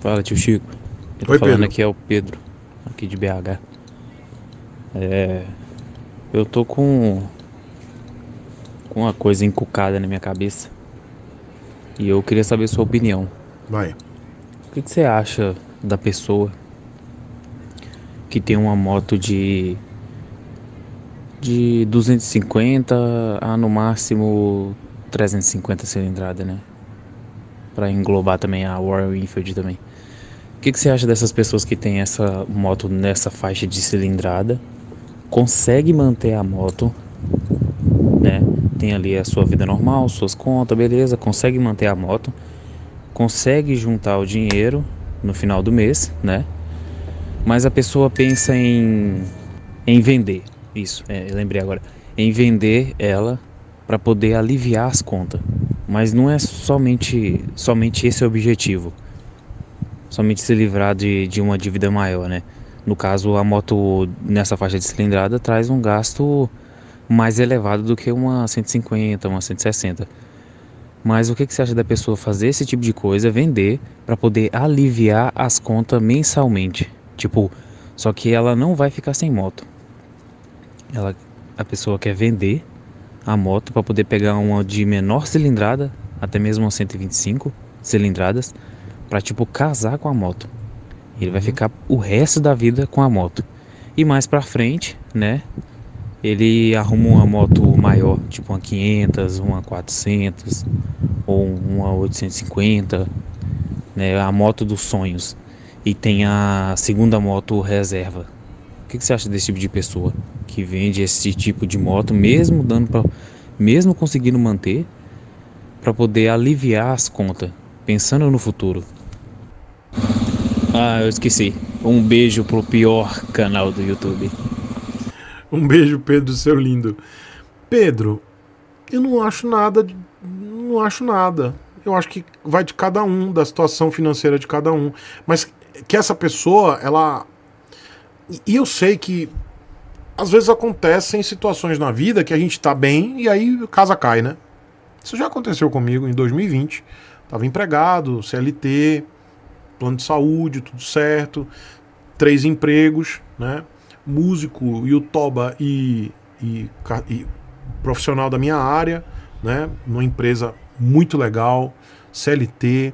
Fala, tio Chico. Oi, falando Pedro. aqui é o Pedro, aqui de BH. É, eu tô com, com uma coisa encucada na minha cabeça. E eu queria saber sua opinião. Vai. O que, que você acha da pessoa que tem uma moto de de 250 a no máximo 350 cilindrada, né? Para englobar também a Warren Infield também. O que, que, você acha dessas pessoas que têm essa moto nessa faixa de cilindrada? Consegue manter a moto, né? Tem ali a sua vida normal, suas contas, beleza. Consegue manter a moto, consegue juntar o dinheiro no final do mês, né? Mas a pessoa pensa em, em vender. Isso, é, lembrei agora. Em vender ela para poder aliviar as contas. Mas não é somente, somente esse o objetivo somente se livrar de, de uma dívida maior, né? No caso, a moto nessa faixa de cilindrada traz um gasto mais elevado do que uma 150, uma 160. Mas o que, que você acha da pessoa fazer esse tipo de coisa, vender, para poder aliviar as contas mensalmente? Tipo, só que ela não vai ficar sem moto. Ela, a pessoa quer vender a moto para poder pegar uma de menor cilindrada, até mesmo uma 125 cilindradas, para tipo casar com a moto. Ele vai ficar o resto da vida com a moto. E mais para frente, né? Ele arruma uma moto maior, tipo uma 500, uma 400 ou uma 850, né? A moto dos sonhos. E tem a segunda moto reserva. O que, que você acha desse tipo de pessoa que vende esse tipo de moto, mesmo dando para, mesmo conseguindo manter, para poder aliviar as contas, pensando no futuro? Ah, eu esqueci. Um beijo pro pior canal do YouTube. Um beijo, Pedro, seu lindo. Pedro, eu não acho nada, não acho nada. Eu acho que vai de cada um, da situação financeira de cada um. Mas que essa pessoa, ela. E eu sei que às vezes acontecem situações na vida que a gente tá bem e aí o casa cai, né? Isso já aconteceu comigo em 2020. Tava empregado, CLT, plano de saúde, tudo certo, três empregos, né? Músico, youtuber e, e, e profissional da minha área, né? Uma empresa muito legal, CLT,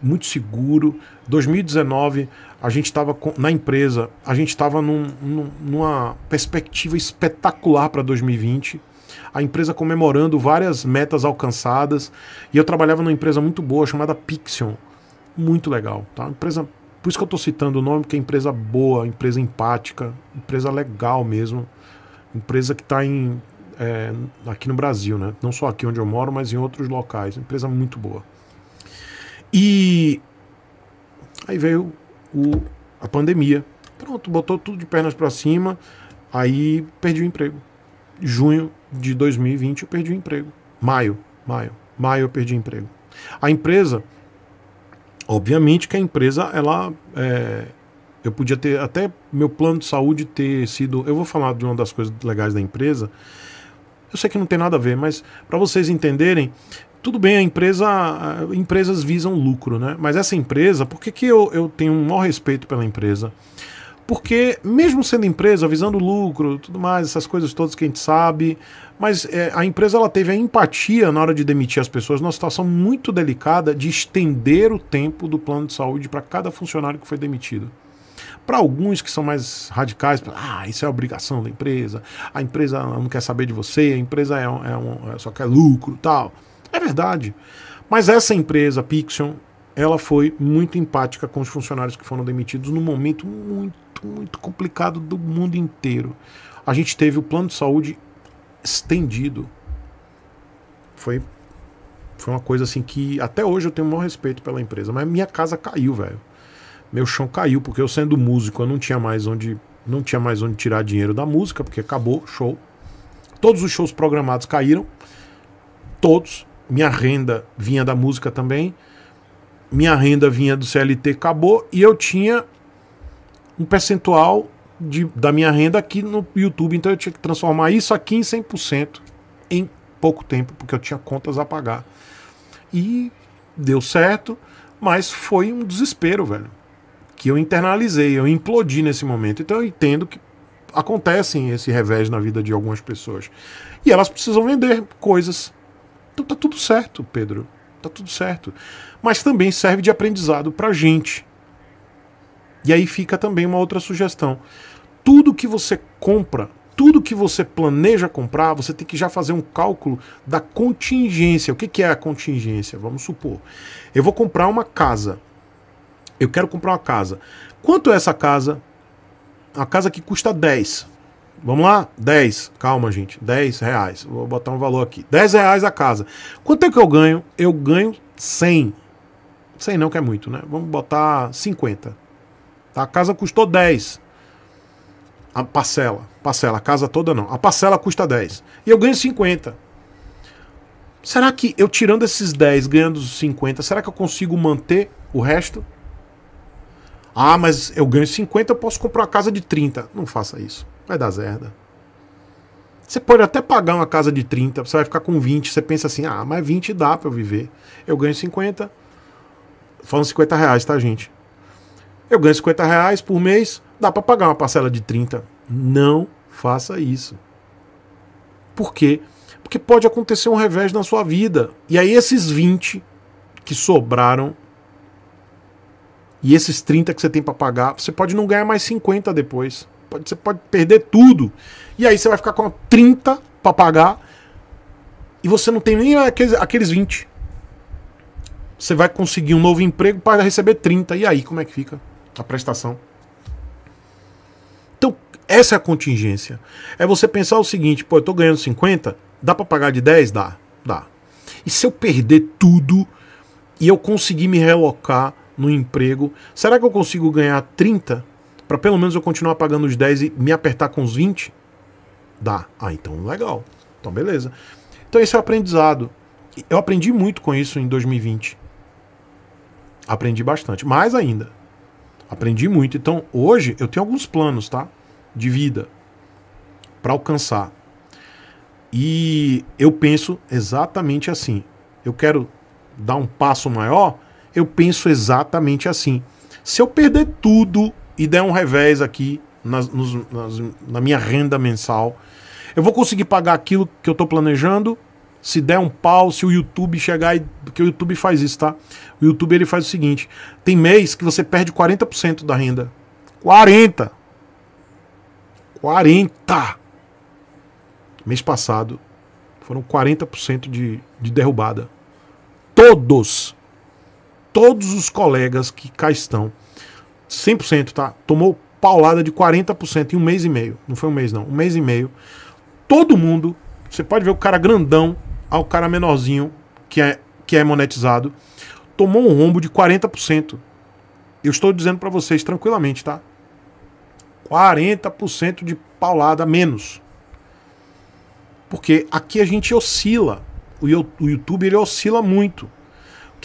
muito seguro. 2019 a gente estava na empresa, a gente estava num, num, numa perspectiva espetacular para 2020. A empresa comemorando várias metas alcançadas e eu trabalhava numa empresa muito boa chamada Pixion, muito legal. Tá? Empresa, por isso que eu estou citando o nome, porque é empresa boa, empresa empática, empresa legal mesmo. Empresa que está em. É, aqui no Brasil, né? Não só aqui onde eu moro, mas em outros locais. Empresa muito boa. E aí veio o, a pandemia. Pronto, botou tudo de pernas para cima. Aí perdi o emprego. Junho de 2020 eu perdi o emprego. Maio, maio, maio eu perdi o emprego. A empresa Obviamente que a empresa, ela. É, eu podia ter. Até meu plano de saúde ter sido. Eu vou falar de uma das coisas legais da empresa. Eu sei que não tem nada a ver, mas para vocês entenderem, tudo bem, a empresa, empresas visam lucro, né? Mas essa empresa, por que, que eu, eu tenho um maior respeito pela empresa? porque mesmo sendo empresa, visando lucro, tudo mais, essas coisas todas que a gente sabe, mas é, a empresa ela teve a empatia na hora de demitir as pessoas numa situação muito delicada de estender o tempo do plano de saúde para cada funcionário que foi demitido. Para alguns que são mais radicais, ah, isso é obrigação da empresa, a empresa não quer saber de você, a empresa é, um, é um, só quer lucro tal. É verdade. Mas essa empresa, Pixion, ela foi muito empática com os funcionários que foram demitidos num momento muito, muito complicado do mundo inteiro. A gente teve o plano de saúde estendido. Foi, foi uma coisa assim que até hoje eu tenho o maior respeito pela empresa, mas minha casa caiu, velho. Meu chão caiu, porque eu sendo músico, eu não tinha mais onde não tinha mais onde tirar dinheiro da música, porque acabou show. Todos os shows programados caíram. Todos. Minha renda vinha da música também minha renda vinha do CLT, acabou, e eu tinha um percentual de, da minha renda aqui no YouTube. Então eu tinha que transformar isso aqui em 100% em pouco tempo, porque eu tinha contas a pagar. E deu certo, mas foi um desespero, velho. Que eu internalizei, eu implodi nesse momento. Então eu entendo que acontecem esse revés na vida de algumas pessoas. E elas precisam vender coisas. Então tá tudo certo, Pedro tá tudo certo. Mas também serve de aprendizado para gente. E aí fica também uma outra sugestão. Tudo que você compra, tudo que você planeja comprar, você tem que já fazer um cálculo da contingência. O que, que é a contingência? Vamos supor. Eu vou comprar uma casa. Eu quero comprar uma casa. Quanto é essa casa? A casa que custa 10. Vamos lá? 10. Calma, gente. 10 reais. Vou botar um valor aqui. 10 reais a casa. Quanto é que eu ganho? Eu ganho 100. 100 não, que é muito, né? Vamos botar 50. Tá? A casa custou 10. A parcela. Parcela, a casa toda não. A parcela custa 10. E eu ganho 50. Será que eu tirando esses 10, ganhando os 50, será que eu consigo manter o resto? Ah, mas eu ganho 50, eu posso comprar uma casa de 30. Não faça isso. Vai dar zerda. Você pode até pagar uma casa de 30, você vai ficar com 20. Você pensa assim, ah, mas 20 dá para eu viver. Eu ganho 50. Falando 50 reais, tá, gente? Eu ganho 50 reais por mês, dá para pagar uma parcela de 30. Não faça isso. Por quê? Porque pode acontecer um revés na sua vida. E aí esses 20 que sobraram e esses 30 que você tem para pagar, você pode não ganhar mais 50 depois. Pode, você pode perder tudo. E aí você vai ficar com 30 para pagar e você não tem nem aqueles, aqueles 20. Você vai conseguir um novo emprego para receber 30. E aí, como é que fica a prestação? Então, essa é a contingência. É você pensar o seguinte, pô, eu tô ganhando 50, dá para pagar de 10? Dá, dá. E se eu perder tudo e eu conseguir me relocar no emprego. Será que eu consigo ganhar 30 para pelo menos eu continuar pagando os 10 e me apertar com os 20? Dá. Ah, então legal. Então beleza. Então esse é o aprendizado. Eu aprendi muito com isso em 2020. Aprendi bastante, mais ainda. Aprendi muito. Então hoje eu tenho alguns planos, tá? De vida para alcançar. E eu penso exatamente assim. Eu quero dar um passo maior, eu penso exatamente assim. Se eu perder tudo e der um revés aqui na, nos, nas, na minha renda mensal, eu vou conseguir pagar aquilo que eu estou planejando? Se der um pau, se o YouTube chegar e. Porque o YouTube faz isso, tá? O YouTube ele faz o seguinte: tem mês que você perde 40% da renda. 40! 40! Mês passado foram 40% de, de derrubada. Todos! todos os colegas que cá estão, 100%, tá? Tomou paulada de 40% em um mês e meio. Não foi um mês, não. Um mês e meio. Todo mundo, você pode ver o cara grandão ao cara menorzinho, que é, que é monetizado, tomou um rombo de 40%. Eu estou dizendo para vocês tranquilamente, tá? 40% de paulada menos. Porque aqui a gente oscila. O YouTube ele oscila muito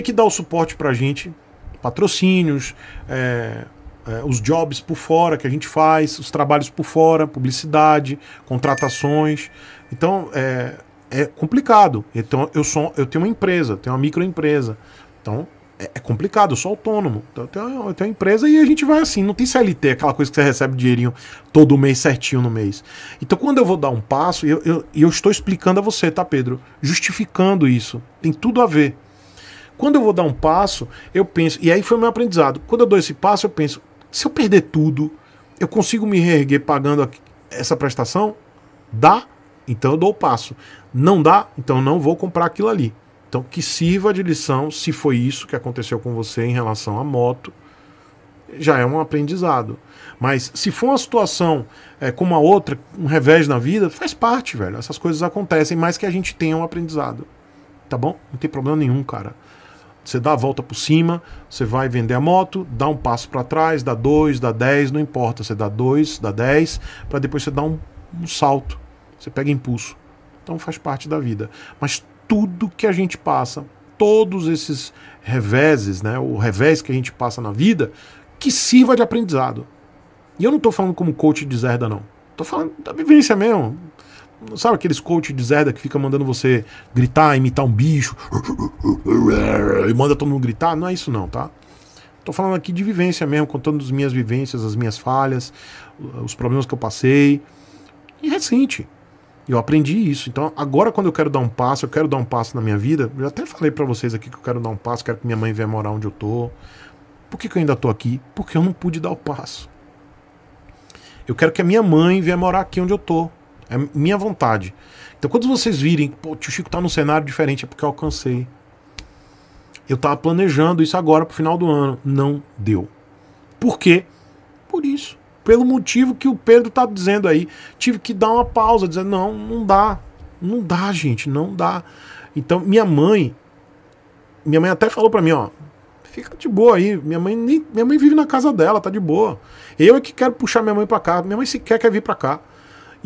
que, que dá o suporte para a gente? Patrocínios, é, é, os jobs por fora que a gente faz, os trabalhos por fora, publicidade, contratações. Então é, é complicado. Então eu sou, eu tenho uma empresa, tenho uma microempresa. Então é, é complicado, eu sou autônomo. Então, eu, tenho, eu tenho uma empresa e a gente vai assim, não tem CLT, aquela coisa que você recebe dinheirinho todo mês certinho no mês. Então, quando eu vou dar um passo, e eu, eu, eu, estou explicando a você, tá, Pedro? Justificando isso. Tem tudo a ver. Quando eu vou dar um passo, eu penso, e aí foi o meu aprendizado. Quando eu dou esse passo, eu penso, se eu perder tudo, eu consigo me reerguer pagando essa prestação? Dá? Então eu dou o passo. Não dá? Então não vou comprar aquilo ali. Então que sirva de lição, se foi isso que aconteceu com você em relação à moto, já é um aprendizado. Mas se for uma situação é, como a outra, um revés na vida, faz parte, velho. Essas coisas acontecem, mas que a gente tenha um aprendizado. Tá bom? Não tem problema nenhum, cara. Você dá a volta por cima, você vai vender a moto, dá um passo para trás, dá dois, dá dez, não importa. Você dá dois, dá dez, para depois você dar um, um salto. Você pega impulso. Então faz parte da vida. Mas tudo que a gente passa, todos esses reveses, né, o revés que a gente passa na vida, que sirva de aprendizado. E eu não estou falando como coach de Zerda, não. Estou falando da vivência mesmo. Sabe aqueles coach de Zerda que fica mandando você gritar, imitar um bicho e manda todo mundo gritar? Não é isso, não, tá? Tô falando aqui de vivência mesmo, contando as minhas vivências, as minhas falhas, os problemas que eu passei. E recente. Eu aprendi isso. Então, agora quando eu quero dar um passo, eu quero dar um passo na minha vida. Eu até falei para vocês aqui que eu quero dar um passo, quero que minha mãe venha morar onde eu tô. Por que, que eu ainda tô aqui? Porque eu não pude dar o passo. Eu quero que a minha mãe venha morar aqui onde eu tô. É minha vontade. Então, quando vocês virem, pô, o tio Chico tá num cenário diferente, é porque eu alcancei. Eu tava planejando isso agora pro final do ano. Não deu. Por quê? Por isso. Pelo motivo que o Pedro tá dizendo aí. Tive que dar uma pausa, dizendo, não, não dá. Não dá, gente, não dá. Então, minha mãe. Minha mãe até falou para mim, ó, fica de boa aí. Minha mãe nem, minha mãe vive na casa dela, tá de boa. Eu é que quero puxar minha mãe para cá. Minha mãe sequer quer vir para cá.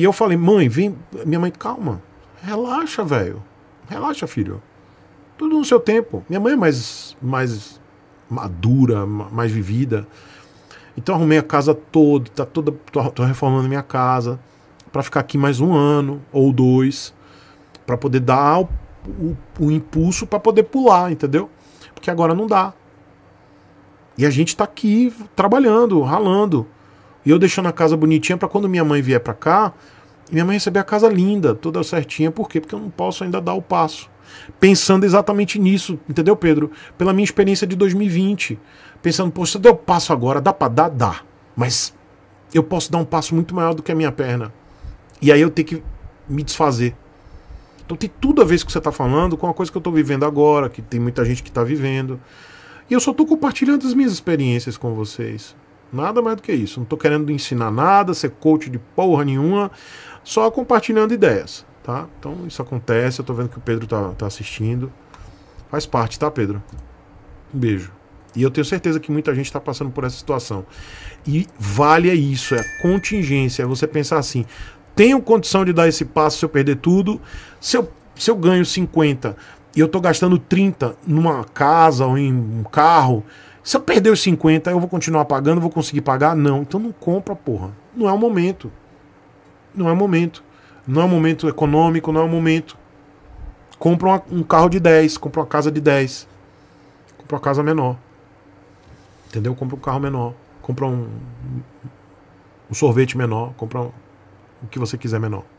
E eu falei, mãe, vem. Minha mãe, calma, relaxa, velho. Relaxa, filho. Tudo no seu tempo. Minha mãe é mais, mais madura, mais vivida. Então arrumei a casa toda, tá toda, tô, tô reformando minha casa para ficar aqui mais um ano ou dois para poder dar o, o, o impulso para poder pular, entendeu? Porque agora não dá. E a gente está aqui trabalhando, ralando. E eu deixando a casa bonitinha para quando minha mãe vier para cá, minha mãe receber a casa linda, toda certinha. Por quê? Porque eu não posso ainda dar o passo. Pensando exatamente nisso, entendeu, Pedro? Pela minha experiência de 2020. Pensando, pô, se eu der o passo agora, dá para dar? Dá. Mas eu posso dar um passo muito maior do que a minha perna. E aí eu tenho que me desfazer. Então tem tudo a ver com o que você está falando, com a coisa que eu estou vivendo agora, que tem muita gente que está vivendo. E eu só estou compartilhando as minhas experiências com vocês. Nada mais do que isso. Não estou querendo ensinar nada, ser coach de porra nenhuma, só compartilhando ideias, tá? Então isso acontece, eu estou vendo que o Pedro está tá assistindo. Faz parte, tá, Pedro? Um beijo. E eu tenho certeza que muita gente está passando por essa situação. E vale é isso, é contingência, é você pensar assim: tenho condição de dar esse passo se eu perder tudo? Se eu, se eu ganho 50 e eu estou gastando 30 numa casa ou em um carro, se eu perder os 50, eu vou continuar pagando, vou conseguir pagar? Não. Então não compra, porra. Não é o momento. Não é o momento. Não é o momento econômico, não é o momento. Compra uma, um carro de 10, compra uma casa de 10. Compra uma casa menor. Entendeu? Compra um carro menor. Compra um, um sorvete menor. Compra um, o que você quiser menor.